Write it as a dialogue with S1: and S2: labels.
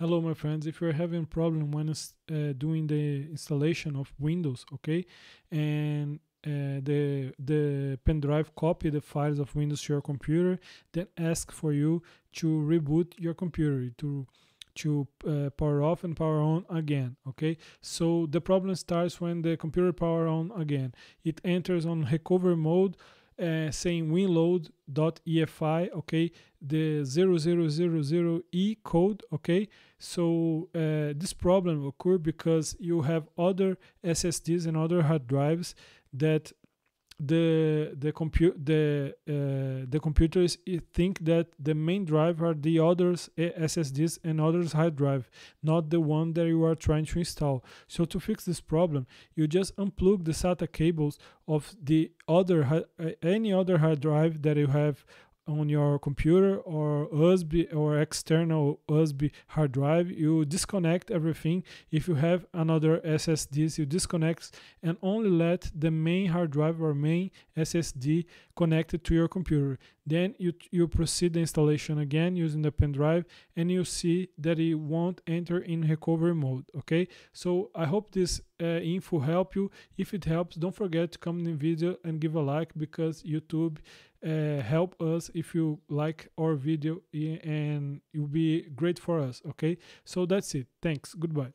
S1: hello my friends if you're having problem when uh, doing the installation of windows okay and uh, the the pen drive copy the files of windows to your computer then ask for you to reboot your computer to to uh, power off and power on again okay so the problem starts when the computer power on again it enters on recovery mode uh, eh, saying winload.efi, okay, the 0000E code, okay. So uh, this problem occur because you have other SSDs and other hard drives that the the compute the uh, the computers eh, think that the main drive are the others eh, SSDs and others hard drive, not the one that you are trying to install. So to fix this problem, you just unplug the SATA cables of the other eh, any other hard drive that you have on your computer or USB or external USB hard drive. You disconnect everything. If you have another SSDs, you disconnect and only let the main hard drive or main SSD connected to your computer. Then you, you proceed the installation again using the pen drive and you see that it won't enter in recovery mode. Okay, so I hope this uh, info help you. If it helps, don't forget to comment in video and give a like because YouTube uh, help us if you like our video and you'll be great for us okay so that's it thanks goodbye